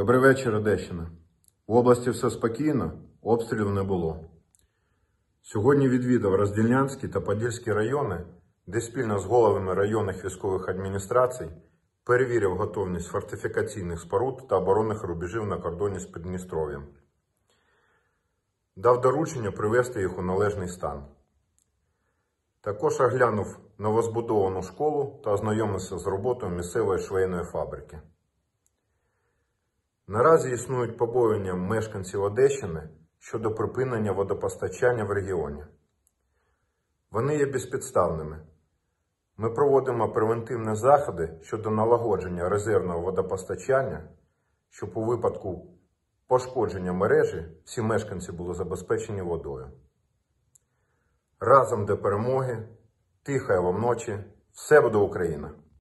Добрий вечір, Одещина. В області все спокійно, обстрілів не було. Сьогодні відвідав Роздільнянські та Подільські райони, де спільно з головами районних військових адміністрацій перевірив готовність фортифікаційних споруд та оборонних рубежів на кордоні з Підністров'ям. Дав доручення привести їх у належний стан. Також оглянув новозбудовану школу та ознайомився з роботою місцевої швейної фабрики. Наразі існують побоювання мешканців Одещини щодо припинення водопостачання в регіоні. Вони є безпідставними. Ми проводимо превентивні заходи щодо налагодження резервного водопостачання, щоб у випадку пошкодження мережі всі мешканці були забезпечені водою. Разом до перемоги, тихає вам ночі, все буде Україна!